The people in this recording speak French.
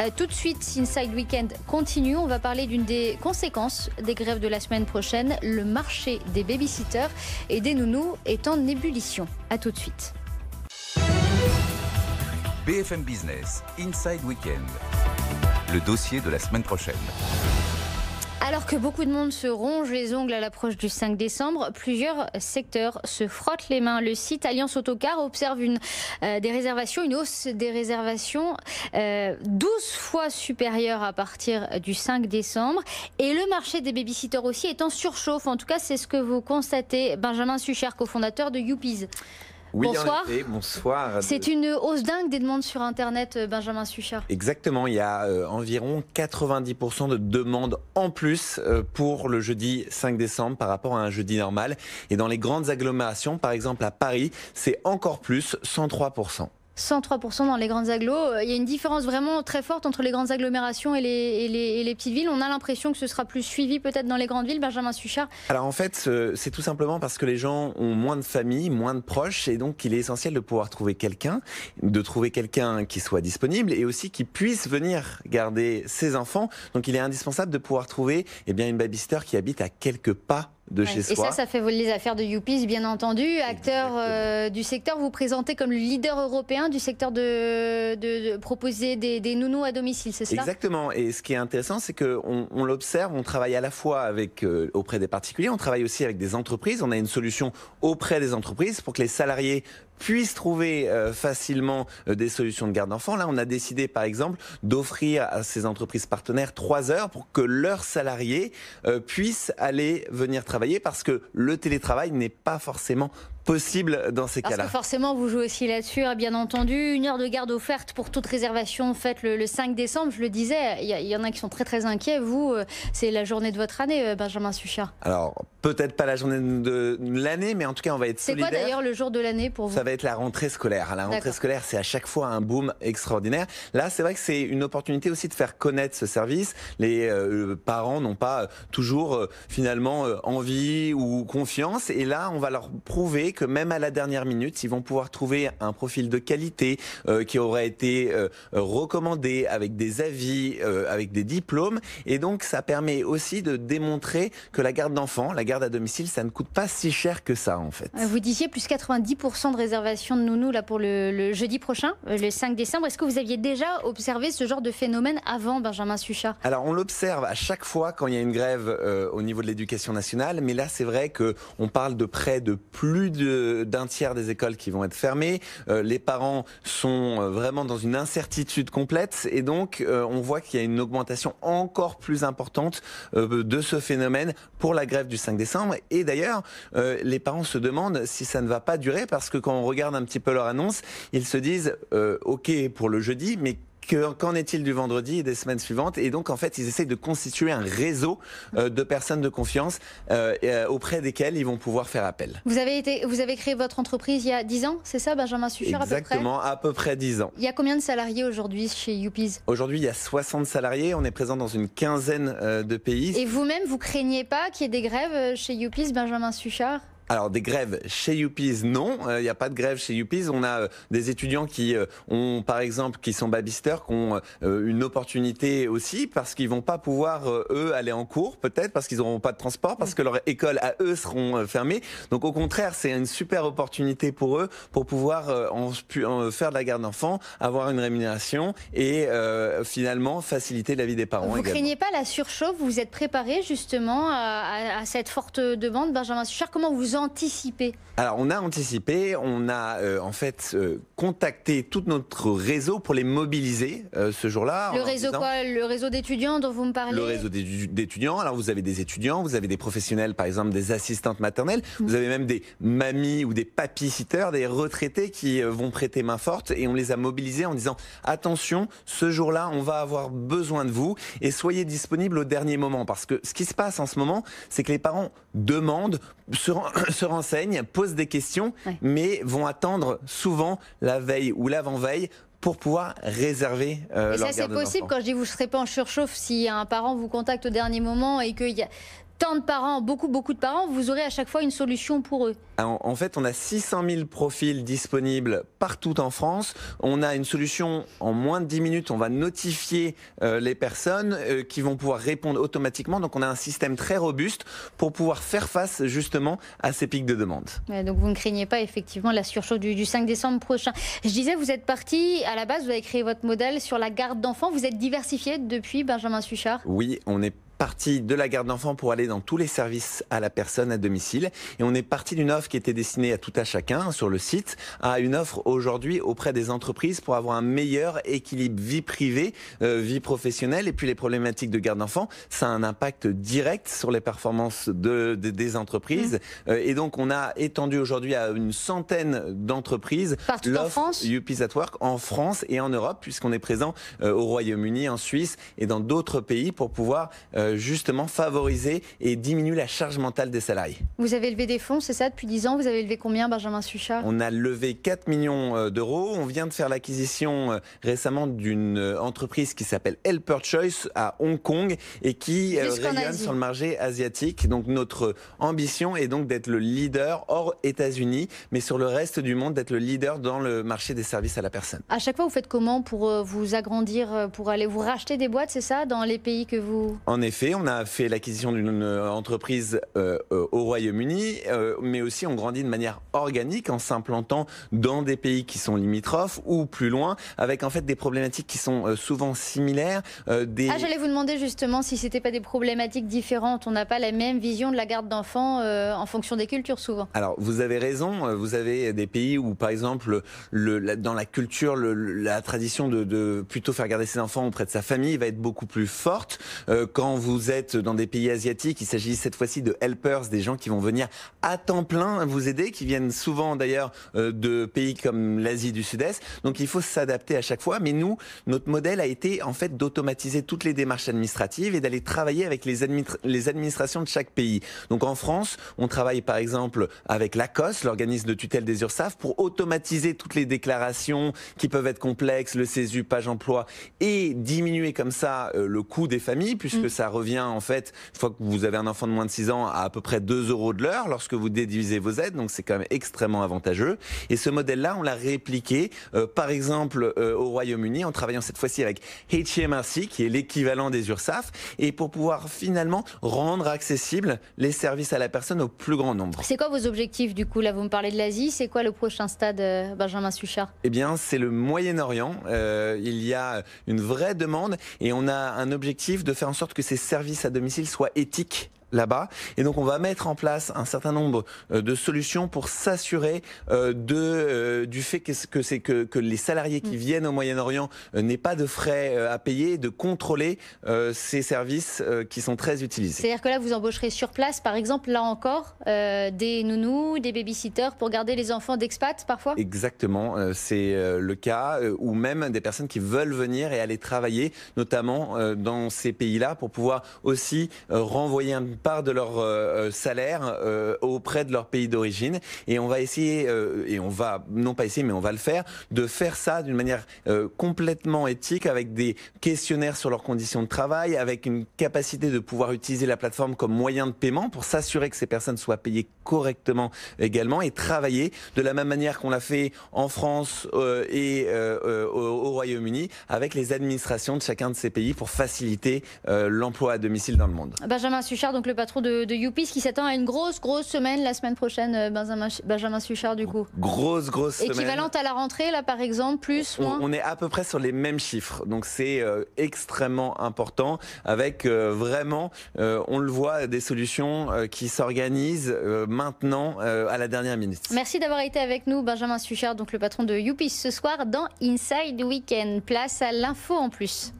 Euh, tout de suite, Inside Weekend continue. On va parler d'une des conséquences des grèves de la semaine prochaine. Le marché des babysitters et des nounous est en ébullition. À tout de suite. BFM Business, Inside Weekend. Le dossier de la semaine prochaine. Alors que beaucoup de monde se ronge les ongles à l'approche du 5 décembre, plusieurs secteurs se frottent les mains. Le site Alliance Autocar observe une, euh, des réservations, une hausse des réservations 12 euh, fois supérieure à partir du 5 décembre. Et le marché des babysitters aussi est en surchauffe. En tout cas, c'est ce que vous constatez, Benjamin Sucher, cofondateur de Youpies. Oui, bonsoir. bonsoir. C'est une hausse dingue des demandes sur Internet, euh, Benjamin Suchard. Exactement, il y a euh, environ 90% de demandes en plus euh, pour le jeudi 5 décembre par rapport à un jeudi normal. Et dans les grandes agglomérations, par exemple à Paris, c'est encore plus, 103%. 103% dans les grandes agglos. Euh, il y a une différence vraiment très forte entre les grandes agglomérations et les, petites villes. On a l'impression que ce sera plus suivi peut-être dans les grandes villes, Benjamin Suchard. Alors en fait, euh, c'est tout simplement parce que les gens ont moins de familles, moins de proches, et donc il est essentiel de pouvoir trouver quelqu'un, de trouver quelqu'un qui soit disponible et aussi qui puisse venir garder ses enfants. Donc il est indispensable de pouvoir trouver eh bien, une babysitter qui habite à quelques pas chez Et ça, ça fait les affaires de Youpeace, bien entendu. Acteur euh, du secteur, vous présentez comme le leader européen du secteur de, proposer des, nounous à domicile, c'est ça Exactement. Et ce qui est intéressant, c'est qu'on on, l'observe, on travaille à la fois euh, auprès des particuliers, on travaille aussi avec des entreprises. On a une solution auprès des entreprises pour que les salariés puissent trouver euh, facilement euh, des solutions de garde d'enfants. Là, on a décidé, par exemple, d'offrir à ces entreprises partenaires trois heures pour que leurs salariés euh, puissent aller venir travailler parce que le télétravail n'est pas forcément possible dans ces cas-là. forcément, vous jouez aussi là-dessus, hein, bien entendu. Une heure de garde offerte pour toute réservation faite le, 5 décembre. Je le disais, il y, en a qui sont très très inquiets. Vous, euh, c'est la journée de votre année, euh, Benjamin Suchard. Alors, peut-être pas la journée de l'année, mais en tout cas, on va être solidaire. C'est quoi d'ailleurs le jour de l'année pour vous Ça va être la rentrée scolaire. La rentrée scolaire, c'est à chaque fois un boom extraordinaire. Là, c'est vrai que c'est une opportunité aussi de faire connaître ce service. Les euh, parents n'ont pas toujours finalement envie ou confiance. Et là, on va leur prouver que même à la dernière minute, ils vont pouvoir trouver un profil de qualité euh, qui aura été euh, recommandé avec des avis, euh, avec des diplômes. Et donc, ça permet aussi de démontrer que la garde d'enfants, la garde à domicile, ça ne coûte pas si cher que ça, en fait. Vous disiez plus 90% de réservation de nounous là pour le, jeudi prochain, le 5 décembre. Est-ce que vous aviez déjà observé ce genre de phénomène avant, Benjamin Suchat Alors, on l'observe à chaque fois quand il y a une grève au niveau de l'éducation nationale, mais là, c'est vrai que on parle de près de plus de d'un tiers des écoles qui vont être fermées. Euh, les parents sont euh, vraiment dans une incertitude complète et donc euh, on voit qu'il y a une augmentation encore plus importante de ce phénomène pour la grève du 5 décembre. Et d'ailleurs, les parents se demandent si ça ne va pas durer parce que quand on regarde un petit peu leur annonce, ils se disent OK pour le jeudi, mais qu'en est-il du vendredi et des semaines suivantes Et donc, en fait, ils essayent de constituer un réseau euh, de personnes de confiance euh, euh, auprès desquelles ils vont pouvoir faire appel. Vous avez, été, vous avez créé votre entreprise il y a 10 ans, c'est ça, Benjamin Suchard, Exactement, à peu, près à peu près 10 ans. Il y a combien de salariés aujourd'hui chez Youpies Aujourd'hui, il y a 60 salariés. On est présent dans une quinzaine de pays. Et vous-même, vous craignez pas qu'il y ait des grèves chez Youpies, Benjamin Suchard alors des grèves chez Youpies, non, il euh, n'y a pas de grève chez Youpies. On a euh, des étudiants qui euh, ont, par exemple, qui sont babisteurs, qui ont une opportunité aussi parce qu'ils vont pas pouvoir eux aller en cours, peut-être parce qu'ils n'auront pas de transport, parce que leur école à eux seront fermées. Donc au contraire, c'est une super opportunité pour eux pour pouvoir en, faire de la garde d'enfants, avoir une rémunération et finalement faciliter la vie des parents. Vous craignez pas la surchauffe Vous êtes préparé justement à, cette forte demande, Benjamin Suchard Comment vous alors, on a anticipé, on a euh, en fait euh, contacté tout notre réseau pour les mobiliser euh, ce jour-là. Le réseau quoi Le réseau d'étudiants dont vous me parlez Le réseau d'étudiants. Alors, vous avez des étudiants, vous avez des professionnels, par exemple des assistantes maternelles, mm. vous avez même des mamies ou des papy des retraités qui vont prêter main forte et on les a mobilisés en disant attention, ce jour-là, on va avoir besoin de vous et soyez disponibles au dernier moment parce que ce qui se passe en ce moment, c'est que les parents demandent, se, se renseignent, posent des questions, mais vont attendre souvent la veille ou l'avant-veille pour pouvoir réserver euh, Et ça, c'est possible quand je dis vous ne serez pas en surchauffe si un parent vous contacte au dernier moment et qu'il y a tant de parents, beaucoup, beaucoup de parents, vous aurez à chaque fois une solution pour eux ah, En fait, on a 600 000 profils disponibles partout en France. On a une solution en moins de 10 minutes. On va notifier euh, les personnes euh, qui vont pouvoir répondre automatiquement. Donc, on a un système très robuste pour pouvoir faire face justement à ces pics de demande. donc, vous ne craignez pas effectivement la surchauffe du, du 5 décembre prochain. Je disais, vous êtes parti à la base, vous avez créé votre modèle sur la garde d'enfants. Vous êtes diversifié depuis Benjamin Suchard Oui, on est parti de la garde d'enfants pour aller dans tous les services à la personne à domicile. Et on est parti d'une offre qui était destinée à tout à chacun sur le site, à une offre aujourd'hui auprès des entreprises pour avoir un meilleur équilibre vie privée, euh, vie professionnelle. Et puis les problématiques de garde d'enfants, ça a un impact direct sur les performances de, des entreprises. Mmh. Euh, et donc on a étendu aujourd'hui à une centaine d'entreprises l'offre UPIS at Work en France et en Europe, puisqu'on est présent euh, au Royaume-Uni, en Suisse et dans d'autres pays pour pouvoir... Euh, justement favoriser et diminuer la charge mentale des salariés. Vous avez levé des fonds, c'est ça, depuis 10 ans Vous avez levé combien, Benjamin sucha On a levé 4 millions euh, d'euros. On vient de faire l'acquisition euh, récemment d'une entreprise qui s'appelle Helper Choice à Hong Kong et qui rayonne sur le marché asiatique. Donc notre ambition est donc d'être le leader hors États-Unis, mais sur le reste du monde, d'être le leader dans le marché des services à la personne. À chaque fois, vous faites comment pour vous agrandir, pour aller vous racheter des boîtes, c'est ça, dans les pays que vous... En effet. On a fait l'acquisition d'une euh, entreprise euh, euh, au Royaume-Uni, mais aussi on grandit de manière organique en s'implantant dans des pays qui sont limitrophes ou plus loin, avec en fait des problématiques qui sont souvent similaires. des... Ah, j'allais vous demander justement si c'était pas des problématiques différentes. On n'a pas la même vision de la garde d'enfants en fonction des cultures souvent. Alors vous avez raison. Vous avez des pays où par exemple le, dans la culture, la tradition de, de, plutôt faire garder ses enfants auprès de sa famille va être beaucoup plus forte quand vous vous êtes dans des pays asiatiques. Il s'agit cette fois-ci de helpers, des gens qui vont venir à temps plein vous aider, qui viennent souvent d'ailleurs euh, de pays comme l'Asie du Sud-Est. Donc il faut s'adapter à chaque fois. Mais nous, notre modèle a été en fait d'automatiser toutes les démarches administratives et d'aller travailler avec les, les administrations de chaque pays. Donc en France, on travaille par exemple avec l'ACOS, l'organisme de tutelle des URSAF, pour automatiser toutes les déclarations qui peuvent être complexes, le CESU, page emploi, et diminuer comme ça euh, le coût des familles, puisque mmh. ça revient en fait, une fois que vous avez un enfant de moins de 6 ans, à à peu près 2 euros de l'heure lorsque vous déduisez vos aides, donc c'est quand même extrêmement avantageux. Et ce modèle-là, on l'a répliqué, euh, par exemple, euh, au Royaume-Uni, en travaillant cette fois-ci avec HMRC, e qui est l'équivalent des URSAF, et pour pouvoir finalement rendre accessibles les services à la personne au plus grand nombre. C'est quoi vos objectifs du coup Là, vous me parlez de l'Asie, c'est quoi le prochain stade, euh, Benjamin Suchard Eh bien, c'est le Moyen-Orient. il y a une vraie demande et on a un objectif de faire en sorte que ces service à domicile soit éthique là-bas. Et donc on va mettre en place un certain nombre euh, de solutions pour s'assurer euh, de euh, du fait que, que c'est que, que, les salariés qui mm. viennent au Moyen-Orient n'aient pas de frais à payer, de contrôler ces services qui sont très utilisés. C'est-à-dire que là vous embaucherez sur place, par exemple, là encore, des nounous, des babysitters pour garder les enfants d'expats parfois Exactement, c'est le cas, ou même des personnes qui veulent venir et aller travailler, notamment dans ces pays-là, pour pouvoir aussi renvoyer un part de leur euh, euh, salaire euh, auprès de leur pays d'origine. Et on va essayer, et on va, non pas essayer, mais on va le faire, de faire ça d'une manière complètement éthique, avec des questionnaires sur leurs conditions de travail, avec une capacité de pouvoir utiliser la plateforme comme moyen de paiement pour s'assurer que ces personnes soient payées correctement également et travailler de la même manière qu'on l'a fait en France et au, au Royaume-Uni avec les administrations de chacun de ces pays pour faciliter l'emploi à domicile dans le monde. Benjamin Suchard, donc le patron de, de qui s'attend à une grosse, grosse semaine la semaine prochaine, euh, Benjamin, Benjamin Suchard, du coup. Grosse, grosse semaine. Équivalente à la rentrée, là, par exemple, plus, moins. On, est à peu près sur les mêmes chiffres. Donc, c'est euh, extrêmement important avec euh, vraiment, on le voit, des solutions qui s'organisent maintenant à la dernière minute. Merci d'avoir été avec nous, Benjamin Suchard, donc le patron de Youpis, ce soir dans Inside Weekend. Place à l'info en plus.